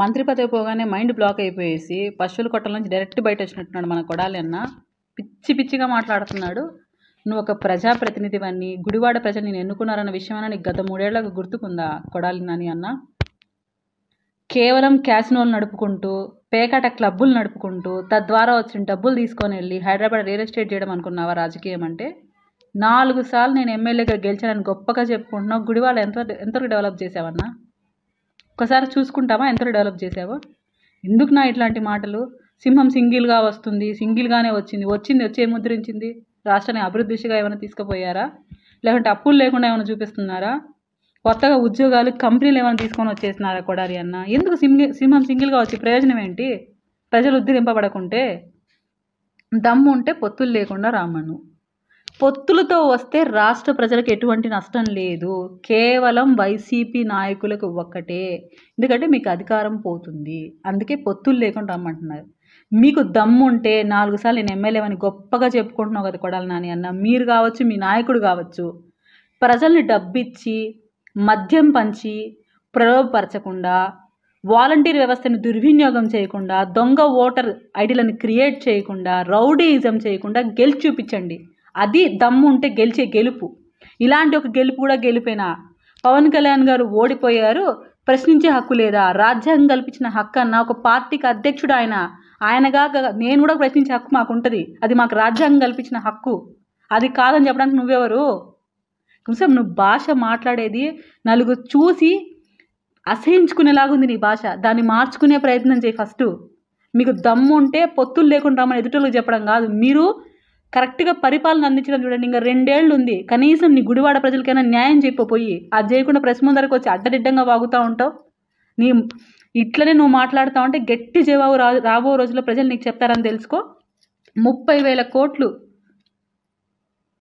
మంత్రి పదవి పోగానే మైండ్ బ్లాక్ అయిపోయేసి పశువుల కొట్టల నుంచి డైరెక్ట్ బయట వచ్చినట్టున్నాడు మన కొడాలి అన్న పిచ్చి పిచ్చిగా మాట్లాడుతున్నాడు నువ్వు ఒక ప్రజాప్రతినిధివని గుడివాడ ప్రజలు నేను ఎన్నుకున్నారన్న విషయమైనా నీకు గత మూడేళ్లకు గుర్తుకుందా కొడాలి నాని అన్న కేవలం క్యాసినోలు నడుపుకుంటూ పేకాట క్లబ్బులు నడుపుకుంటూ తద్వారా వచ్చిన డబ్బులు తీసుకొని వెళ్ళి హైదరాబాద్ రియల్ ఎస్టేట్ చేయడం అనుకున్నావా రాజకీయం అంటే నాలుగు సార్లు నేను ఎమ్మెల్యేగా గెలిచానని గొప్పగా చెప్పుకుంటున్నావు గుడివాడ ఎంత ఎంతవరకు డెవలప్ చేసావన్నా ఒకసారి చూసుకుంటావా ఎంత డెవలప్ చేసావో ఎందుకు నా ఇట్లాంటి మాటలు సింహం సింగిల్గా వస్తుంది సింగిల్గానే వచ్చింది వచ్చింది వచ్చి ఏం ముద్రించింది రాష్ట్రాన్ని అభివృద్ధి దిశగా ఏమైనా తీసుకుపోయారా లేకుంటే అప్పులు లేకుండా ఏమైనా చూపిస్తున్నారా కొత్తగా ఉద్యోగాలు కంపెనీలు ఏమైనా తీసుకొని వచ్చేసినారా కొడారి అన్న ఎందుకు సింగి సింహం సింగిల్గా వచ్చే ప్రయోజనం ఏంటి ప్రజలు ఉద్ధరింపబడకుంటే దమ్ము ఉంటే పొత్తులు లేకుండా రామను పొత్తులతో వస్తే రాష్ట్ర ప్రజలకు ఎటువంటి నష్టం లేదు కేవలం వైసీపీ నాయకులకు ఒక్కటే ఎందుకంటే మీకు అధికారం పోతుంది అందుకే పొత్తులు లేకుండా రమ్మంటున్నారు మీకు దమ్ముంటే నాలుగు సార్లు నేను ఎమ్మెల్యేవని గొప్పగా చెప్పుకుంటున్నావు కదా కొడాలి నాని అన్న మీరు కావచ్చు మీ నాయకుడు కావచ్చు ప్రజల్ని డబ్బిచ్చి మద్యం పంచి ప్రలోభపరచకుండా వాలంటీర్ వ్యవస్థను దుర్వినియోగం చేయకుండా దొంగ ఓటర్ ఐడీలను క్రియేట్ చేయకుండా రౌడీయిజం చేయకుండా గెలిచి చూపించండి అది దమ్ము ఉంటే గెలిచే గెలుపు ఇలాంటి ఒక గెలుపు కూడా గెలిపేనా పవన్ కళ్యాణ్ గారు ఓడిపోయారు ప్రశ్నించే హక్కు లేదా రాజ్యాంగం కల్పించిన హక్కు అన్న ఒక పార్టీకి అధ్యక్షుడు ఆయన ఆయనగా నేను కూడా ప్రశ్నించే హక్కు మాకు ఉంటుంది అది మాకు రాజ్యాంగం కల్పించిన హక్కు అది కాదని చెప్పడానికి నువ్వెవరు కొంచెం నువ్వు భాష మాట్లాడేది నలుగురు చూసి అసహించుకునేలాగుంది నీ భాష దాన్ని మార్చుకునే ప్రయత్నం చేయి ఫస్ట్ మీకు దమ్ము ఉంటే పొత్తులు లేకుండా రమ్మని ఎదుటోళ్ళకి చెప్పడం కాదు మీరు కరెక్ట్గా పరిపాలన అందించడం చూడండి ఇంకా రెండేళ్ళు ఉంది కనీసం నీ గుడివాడ ప్రజలకైనా న్యాయం చెప్పపోయి అది చేయకుండా ప్రెస్ ముందరకు వచ్చి అడ్డదిడ్డంగా వాగుతూ ఉంటావు నీ ఇట్లనే నువ్వు మాట్లాడుతూ ఉంటే గట్టి జవాబు రా రాబో రోజుల్లో ప్రజలు నీకు చెప్తారని తెలుసుకో ముప్పై వేల కోట్లు